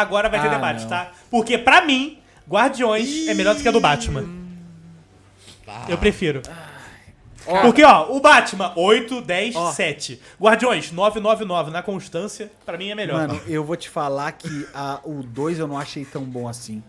Agora vai ter ah, debate, não. tá? Porque pra mim, Guardiões Ih. é melhor do que a do Batman. Ah. Eu prefiro. Ah. Porque, ó, o Batman, 8, 10, ó. 7. Guardiões, 9, 9, 9. Na constância, pra mim é melhor. Mano, eu vou te falar que a, o 2 eu não achei tão bom assim.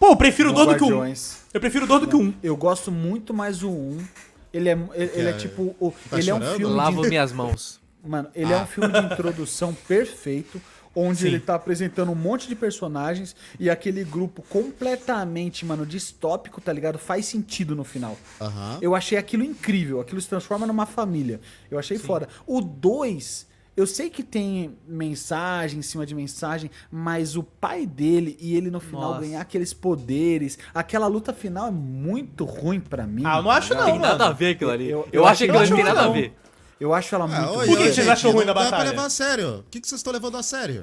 Pô, eu prefiro o 2 do que o 1. Um. Eu prefiro o 2 do que o 1. Um. Eu gosto muito mais do 1. Um. Ele é, ele, ele é tipo. O, tá ele chorando? é um filme. Lavo de... minhas mãos. Mano, ele ah. é um ah. filme de introdução perfeito onde Sim. ele tá apresentando um monte de personagens e aquele grupo completamente, mano, distópico, tá ligado? Faz sentido no final. Uhum. Eu achei aquilo incrível, aquilo se transforma numa família. Eu achei Sim. foda. O 2, eu sei que tem mensagem em cima de mensagem, mas o pai dele e ele no final Nossa. ganhar aqueles poderes, aquela luta final é muito ruim para mim. Ah, eu não tá acho não, não tem mano. nada a ver aquilo ali. Eu, eu, eu acho que não tem nada não. a ver. Eu acho ela ah, muito. Oi, Por que, vocês acham ruim da Não dá pra batalha? levar a sério. O que, que vocês estão levando a sério?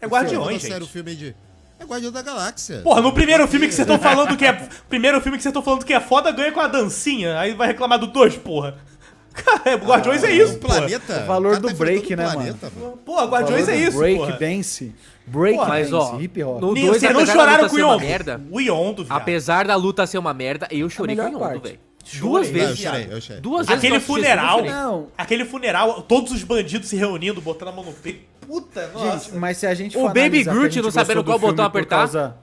É Guardiões, gente. Sério, o filme de... É Guardião da Galáxia. Porra, no primeiro filme que vocês estão falando que é. Primeiro filme que vocês estão falando que é foda, ganha com a dancinha. Aí vai reclamar do dois, porra. Cara, é, Guardiões ah, é isso, O planeta. O valor do tá break, né, o mano? Porra, Guardiões é isso, break, porra. dance. Break, Porra, mas, dance, hip hop. No dois, vocês não choraram com o Yondo. merda, O Yondo, velho. Apesar da luta ser uma merda, eu chorei com o Yondo, velho. Duas vezes. Não, eu chorei, eu chorei. Duas vezes. Aquele funeral. Não. Aquele funeral, todos os bandidos se reunindo, botando a mão no peito. Puta, nossa. Gente, mas se a gente O Baby Groot não sabendo qual botão apertar. Causa...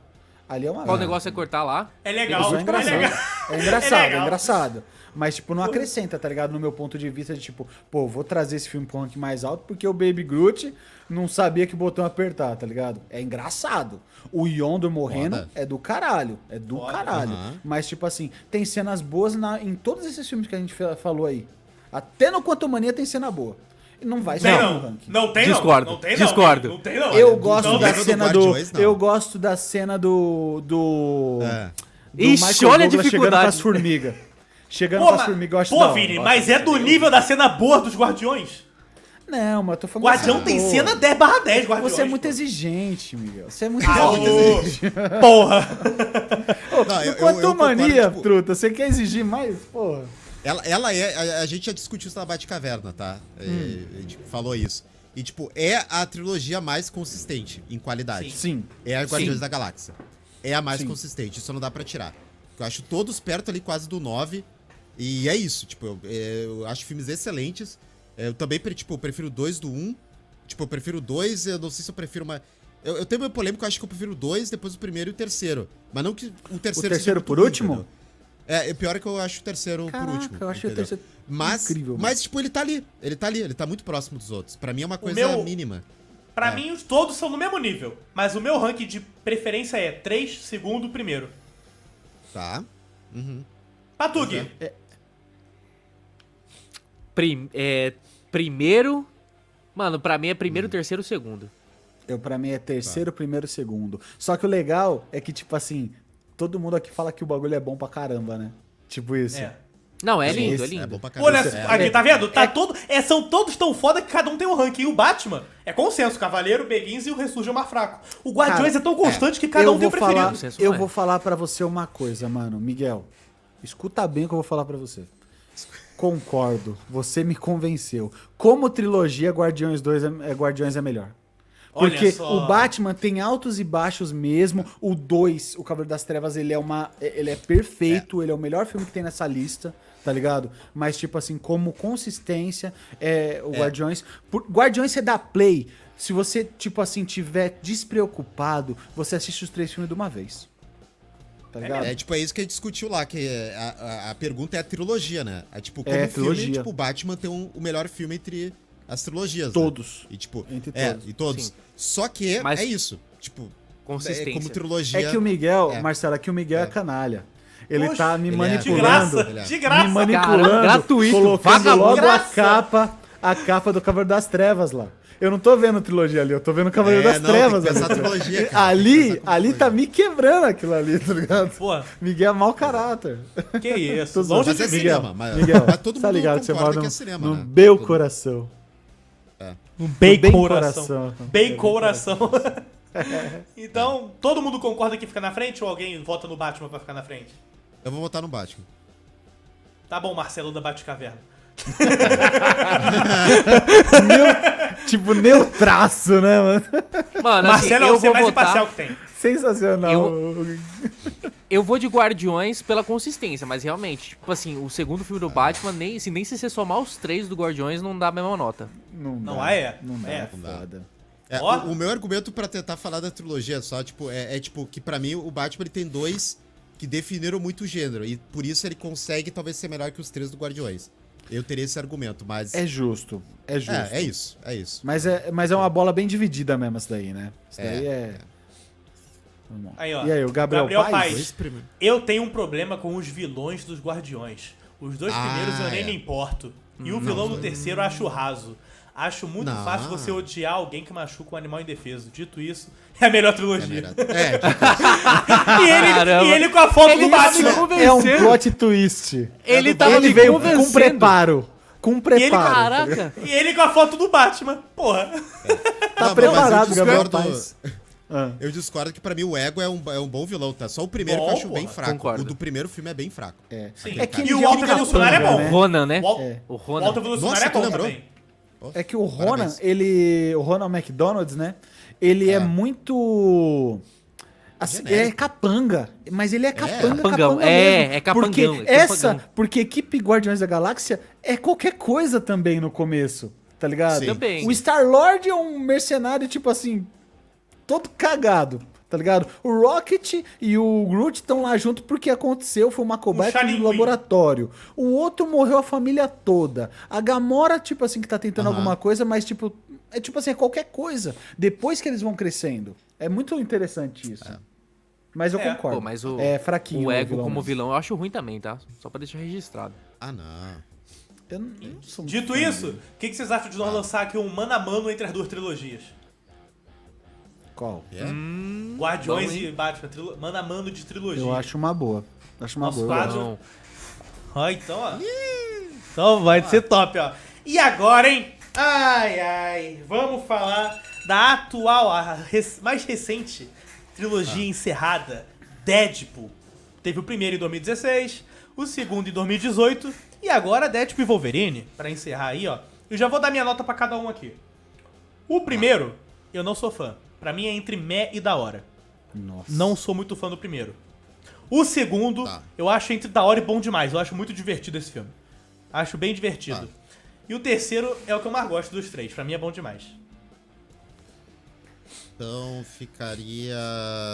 Ali é uma Qual negócio é cortar lá? É legal, é, é engraçado. É, legal. é engraçado, é, é engraçado. Mas, tipo, não uhum. acrescenta, tá ligado? No meu ponto de vista de, tipo, pô, vou trazer esse filme pra um mais alto porque o Baby Groot não sabia que botão apertar, tá ligado? É engraçado. O Yondo morrendo Foda. é do caralho. É do Foda. caralho. Uhum. Mas, tipo assim, tem cenas boas na, em todos esses filmes que a gente falou aí. Até no Quanto Mania tem cena boa não vai ser não. Não tem discordo, não. Discordo. Não tem não. Eu gosto da cena do, eu gosto da cena do do, é. do Ixi, Michael olha Douglas a dificuldade. chegando formigas. Chegando pô, mas, é eu acho Pô, Vini, mas é do nível da cena boa dos Guardiões? Não, mas eu tô falando. Guardião tem cena 10 barra 10, Guardiões. Você é muito pô. exigente, Miguel. Você é muito ah, exigente. Porra! Ô, não, mania, tipo... truta, você quer exigir mais? Porra. Ela, ela é. A, a gente já discutiu isso na Batcaverna, tá? É, hum. E, a gente falou isso. E, tipo, é a trilogia mais consistente em qualidade. Sim. É a Guardiões Sim. da Galáxia. É a mais Sim. consistente, isso não dá para tirar. Eu acho todos perto ali quase do 9. E é isso, tipo, eu, é, eu acho filmes excelentes. É, eu também, tipo, eu prefiro dois do um. Tipo, eu prefiro dois, eu não sei se eu prefiro uma. Eu, eu tenho meu polêmico, eu acho que eu prefiro dois, depois o primeiro e o terceiro. Mas não que o terceiro. O terceiro por ruim, último? Entendeu? É, o é pior é que eu acho o terceiro Caraca, por último. Eu acho o terceiro mas, incrível. Mas, tipo, ele tá ali. Ele tá ali, ele tá muito próximo dos outros. Para mim é uma coisa meu, mínima. Para é. mim, todos são no mesmo nível. Mas o meu ranking de preferência é três segundo, primeiro. Tá. Uhum. Patug! É. é... Prim... É... Primeiro. Mano, pra mim é primeiro, hum. terceiro, segundo. Eu, pra mim é terceiro, tá. primeiro, segundo. Só que o legal é que, tipo assim, todo mundo aqui fala que o bagulho é bom pra caramba, né? Tipo isso. É. Não, é lindo, é, é lindo. É bom pra caramba. Olha, né, é. aqui, tá vendo? Tá é. todo, é, são todos tão foda que cada um tem um ranking. O Batman é consenso. Cavaleiro, Beguins e o Ressurge é o mais fraco. O Guardiões Cara, é tão constante que cada é, um tem um preferido. Falar, eu vou falar pra você uma coisa, mano. Miguel, Escuta bem o que eu vou falar para você. Concordo, você me convenceu. Como trilogia, Guardiões 2 é, é, Guardiões é melhor. Porque o Batman tem altos e baixos mesmo. O 2, o Cavaleiro das Trevas, ele é uma. É, ele é perfeito, é. ele é o melhor filme que tem nessa lista, tá ligado? Mas, tipo assim, como consistência, é, o é. Guardiões. Por, Guardiões é da play. Se você, tipo assim, tiver despreocupado, você assiste os três filmes de uma vez tá ligado? É, tipo, é isso que a gente discutiu lá, que a, a, a pergunta é a trilogia, né? É tipo, é, como é, filme, trilogia. tipo, Batman tem um, o melhor filme entre as trilogias. Né? Todos. Né? E tipo, entre é, todos. e todos. Só que Mas... é isso. Tipo, consistência. É como trilogia. É que o Miguel, é. Marcelo, é que o Miguel é, é canalha. Ele tá me ele é. manipulando. É. De graça, de graça. Me manipulando. Cara, gratuito. Colocando logo graça. a capa, a capa do Cavaleiro das Trevas lá. Eu não tô vendo trilogia ali, eu tô vendo Cavaleiro é, das não, Trevas. Tem ali, trilogia, cara. ali, ali tá me quebrando aquilo ali, tá ligado? Pô. Miguel é mau caráter. Que isso? Longe mas de é Miguel. cinema, mas, Miguel, mas todo tá mundo tá ligado, você mora no, é cinema, no né? meu coração. É. No bem, bem coração. coração. Bem coração. coração. então, todo mundo concorda que fica na frente ou alguém vota no Batman pra ficar na frente? Eu vou votar no Batman. Tá bom, Marcelo da Batcaverna. Meu tipo, neutraço, traço, né, mano? Mano, assim, Marcelo, assim, eu é vou mais votar... imparcial que tem. Sensacional. Eu... eu... vou de Guardiões pela consistência, mas realmente, tipo assim, o segundo filme do Batman, nem, assim, nem se você somar os três do Guardiões, não dá a mesma nota. Não, não dá. é? Não dá, é. nada É, oh. o, o, meu argumento para tentar falar da trilogia só, tipo, é, é tipo, que para mim o Batman ele tem dois que definiram muito o gênero. E por isso ele consegue talvez ser melhor que os três do Guardiões. Eu teria esse argumento, mas. É justo. É, é justo. É, é isso, é isso. Mas é, mas é uma bola bem dividida mesmo, daí, né? Isso é, daí é. é... Aí, ó. E aí, o Gabriel, Gabriel Paz? Paz eu tenho um problema com os vilões dos Guardiões. Os dois ah, primeiros eu nem é. me importo. E o hum, vilão do terceiro eu acho raso. Acho muito não. fácil você odiar alguém que machuca um animal indefeso. Dito isso, é a melhor trilogia. É, melhor... é tipo e, ele, e, ele, com a foto ele do Batman. É um plot twist. Ele, tava ele veio com preparo. Com preparo. E ele, e ele, com a foto do Batman. Porra. É. Tá não, preparado, Gabriel Paz. Ah. Eu discordo que para mim o Ego é um, é um bom vilão, tá? Só o primeiro bom, que eu acho porra, bem fraco. Concordo. O do primeiro filme é bem fraco. É. Sim. É que e o Alto Revolucionário é bom. Né? O Ronan, né? O, é. o Ronan. O é bom lembrou? também é que o Ronan, ele. O Ronan McDonald's, né? Ele é, é muito. Assim, é capanga, mas ele é, é. capanga, é. capanga mesmo, é, é capangão. Porque é essa, porque equipe Guardiões da Galáxia é qualquer coisa também no começo, tá ligado? Sim. Também. O Star Lord é um mercenário tipo assim, todo cagado tá ligado? O Rocket e o Groot estão lá junto porque aconteceu, foi uma cobaia um do laboratório. O outro morreu a família toda. A Gamora, tipo assim, que tá tentando uhum. alguma coisa, mas tipo, é tipo assim, é qualquer coisa. Depois que eles vão crescendo. É muito interessante isso. É. Mas eu é. concordo. Pô, mas o, é fraquinho. O ego vilão como vilão eu acho ruim também, tá? Só pra deixar registrado. Ah, não. Eu não, Dito isso, o que, que, vocês acham de nós ah. lançar aqui um mano a mano entre as duas trilogias? Qual? Yeah. É. Hum, Guardiões bom, e Batman, trilo... manda mando de trilogia. Eu acho uma boa. Acho uma Nosso boa. Quadro... Ó, então, ó. Então vai ah. ser top, ó. E agora, hein? Ai, ai. Vamos falar da atual, a rec... mais recente trilogia ah. encerrada, Deadpool. Teve o primeiro em 2016, o segundo em 2018 e agora Deadpool e Wolverine, para encerrar aí, ó. Eu já vou dar minha nota para cada um aqui. O primeiro, eu não sou fã. Pra mim é entre meh e da hora. Nossa. Não sou muito fã do primeiro. O segundo, tá. eu acho entre da hora e bom demais. Eu acho muito divertido esse filme. Acho bem divertido. Tá. E o terceiro é o que eu mais gosto dos três. Pra mim é bom demais. Então ficaria.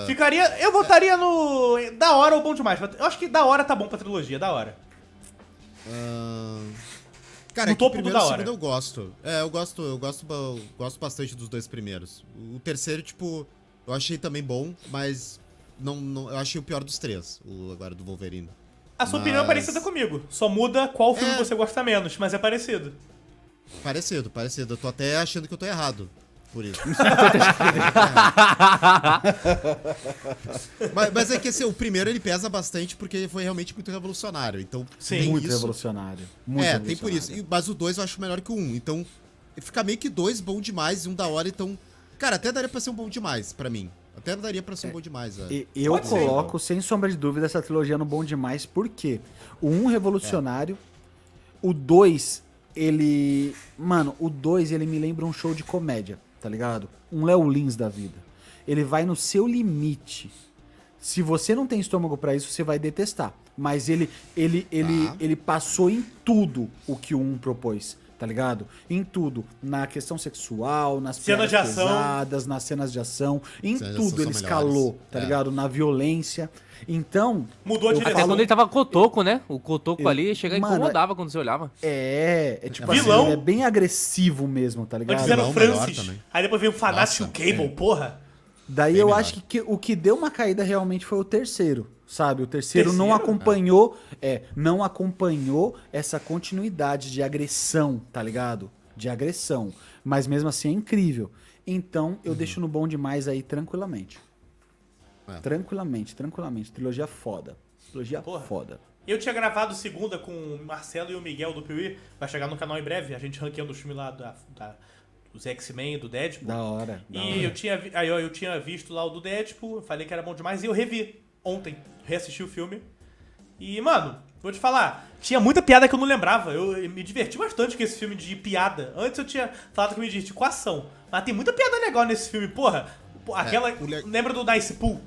Ficaria. Eu votaria no. Da hora ou bom demais. Eu acho que da hora tá bom pra trilogia, da hora. Uh... Cara, no é topo primeiro, da hora. eu gosto. É, eu gosto, eu gosto, eu gosto bastante dos dois primeiros. O terceiro, tipo, eu achei também bom, mas não, não eu achei o pior dos três, o agora do Wolverine. A sua mas... opinião é parecida comigo. Só muda qual filme é... você gosta menos, mas é parecido. Parecido, parecido. Eu tô até achando que eu tô errado por isso. mas, mas, é que assim, o primeiro ele pesa bastante porque foi realmente muito revolucionário. Então, Sim, muito isso. revolucionário. Muito é, revolucionário. tem por isso. Mas o dois eu acho melhor que o Um. Então, fica meio que dois bom demais e um da hora. Então, cara, até daria pra ser um bom demais para mim. Até daria pra ser um é, bom demais. É. Eu Pode então. coloco, ser, sem sombra de dúvida, essa trilogia no bom demais, porque o um revolucionário, é. o dois ele. Mano, o dois ele me lembra um show de comédia tá ligado? Um Léo Lins da vida. Ele vai no seu limite. Se você não tem estômago para isso, você vai detestar. Mas ele, ele, ele, ah. ele passou em tudo o que um propôs tá ligado? Em tudo. Na questão sexual, nas cenas de ação. pesadas, nas cenas de ação, em tudo ele escalou, tá é. ligado? Na violência. Então. Mudou a direção. Até quando ele tava cotoco, né? O cotoco eu, ali chega e incomodava quando você olhava. É, é, é tipo Vilão. Assim, é bem agressivo mesmo, tá ligado? Antes era o Francis. Aí depois veio o Fanático Cable, é. porra. Daí Bem eu melhor. acho que, que, o que deu uma caída realmente foi o terceiro sabe? O terceiro, terceiro? não acompanhou, ah. é, não acompanhou essa continuidade de agressão, tá ligado? De agressão. Mas mesmo assim é incrível. Então eu uhum. deixo no bom demais aí tranquilamente. É. Tranquilamente, tranquilamente. Trilogia foda. Trilogia Porra. foda. Eu tinha gravado segunda com o Marcelo e o Miguel do Piuí. Vai chegar no canal em breve. A gente ranqueando o filmes lá da, da dos X-Men, do Deadpool. Da hora. Da e hora. Eu, tinha, aí eu, eu tinha visto lá o do Deadpool, falei que era bom demais e eu revi ontem, reassisti o filme. E, mano, vou te falar, tinha muita piada que eu não lembrava. Eu, me diverti bastante com esse filme de piada. Antes eu tinha falado que eu me diverti com ação. Mas tem muita piada legal nesse filme, porra. É, aquela. É, le... Lembra do Nice Pool?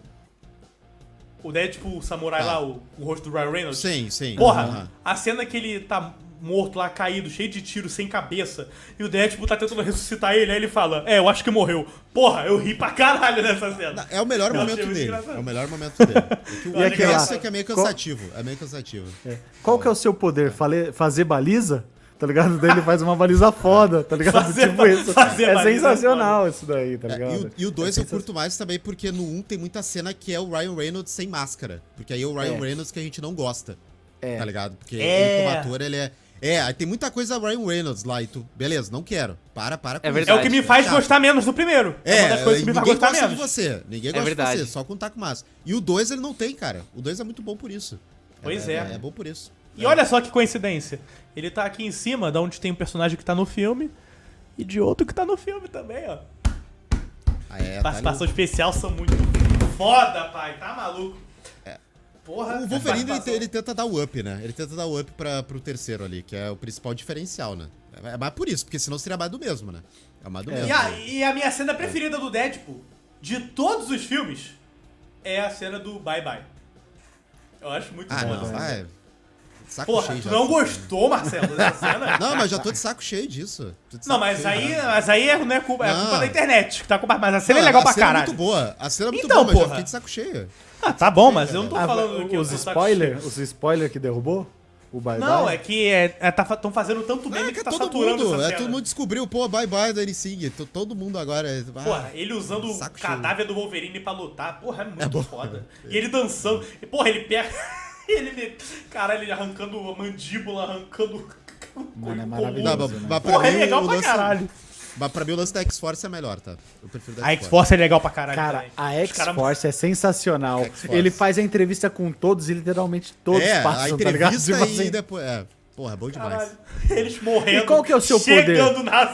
O Deadpool, o samurai ah. lá, o, o, rosto do Ryan Reynolds? Sim, sim. Porra, a cena que ele tá morto lá, caído, cheio de tiro, sem cabeça. E o Deadpool tá tentando ressuscitar ele, aí ele fala, é, eu acho que morreu. Porra, eu ri pra caralho nessa cena. É o melhor eu momento dele. É o melhor momento dele. e que o é que é meio cansativo. Qual... É meio cansativo. É. Qual que é o seu poder? Fale... Fazer baliza? tá ligado? Daí ele faz uma baliza foda, tá ligado? Fazer, tipo isso. é, é sensacional isso daí, tá ligado? É, e o 2 é eu curto mais também porque no 1 um tem muita cena que é o Ryan Reynolds sem máscara. Porque aí é o Ryan é. Reynolds que a gente não gosta. É. Tá ligado? Porque é. ele, como ator, ele é, é, aí tem muita coisa Ryan Reynolds lá e tu, beleza, não quero. Para, para com é verdade, isso. É o que me faz tá. gostar menos do primeiro. É, é ninguém me faz gostar gosta menos. É de você. Ninguém gosta é verdade. de você, só com o taco massa. E o 2 ele não tem, cara. O 2 é muito bom por isso. Pois é é. é. é, bom por isso. E olha só que coincidência. Ele tá aqui em cima, da onde tem um personagem que tá no filme e de outro que tá no filme também, ó. Ah, é, tá Participação tá especial são muito foda, pai. Tá maluco. Porra. O Wolverine, ele, ele, tenta dar o up, né? Ele tenta dar o up pra, pro terceiro ali, que é o principal diferencial, né? É, é mais por isso, porque senão seria mais do mesmo, né? É mais do é. mesmo. E a, e a, minha cena preferida do Deadpool, de todos os filmes, é a cena do Bye Bye. Eu acho muito ah, bom. Não, Saco Porra, cheio tu não gostou, né? Marcelo, dessa cena? Não, mas já tô de saco cheio disso. Tô de Não, mas cheio aí, mas aí é, não é culpa, é culpa da internet que tá com Mas a cena é legal a pra cena é caralho. é muito boa. A cena é muito Então, boa, mas já fiquei de saco cheio. Ah, tá bom, mas eu não tô Ah, falando que eu os tô spoilers, os spoiler que derrubou o Bye Não, Bye. é que é, é, tá, fazendo tanto meme é que, é tá todo saturando mundo, essa é, todo mundo descobriu, pô, bye bye da N-Sing. Todo mundo agora. é- ah, Porra, ele usando o cheio. cadáver do Wolverine pra lutar, porra, é muito foda. E ele dançando. E, porra, ele pega. Ele me. Caralho, ele arrancando a mandíbula, arrancando. Mano, é maravilhoso. né? Porra, é legal pra caralho. Mas pra mim o lance da X-Force é melhor, tá? Eu prefiro da X-Force. A X-Force é legal pra caralho. Cara, também. a X-Force cara... é sensacional. Ele faz a entrevista com todos e literalmente todos é, passam, a entrevista tá ligado? Tipo e assim, depois, é, porra, é bom caralho. demais. Eles morrendo. E qual que é o seu poder?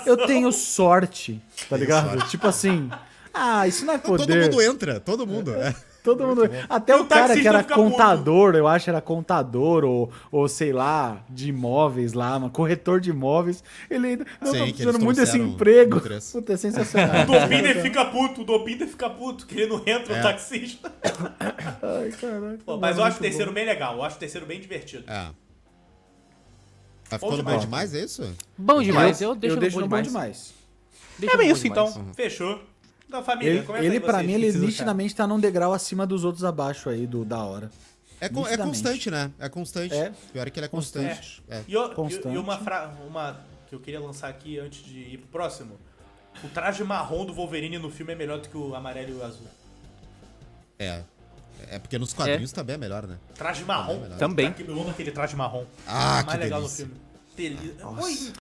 Eu tenho sorte, tá ligado? Sorte. Tipo assim, ah, isso não é poder. Todo mundo entra, todo mundo. É. Todo mundo. Até o, cara que era contador, eu acho, era contador ou, ou sei lá, de imóveis lá, uma corretor de imóveis. Ele ainda. Não, Sei, tô precisando muito desse emprego. Puta, é sensacional. O Dopinder fica puto, o Dopinder fica puto, que ele não entra é. o taxista. Ai, caraca. Pô, mas eu é acho o terceiro bom. bem legal, eu acho o terceiro bem divertido. É. Tá ficando bom demais, é isso? Bom demais, eu, eu deixo, eu no, deixo bom no bom demais. É bem isso demais. então, uhum. fechou da família. Ele, ele para mim, ele nitidamente tá num degrau acima dos outros abaixo aí do da hora. É, é constante, né? É constante. É. Pior é que ele é constante. É. É. E, constante. e, uma, uma que eu queria lançar aqui antes de ir pro próximo. O traje marrom do Wolverine no filme é melhor do que o amarelo e o azul. É. É porque nos quadrinhos é. também é melhor, né? Traje marrom. Também. É melhor. também. Eu amo aquele traje marrom. Ah, é mais que legal delícia. no filme. Deli... Oi,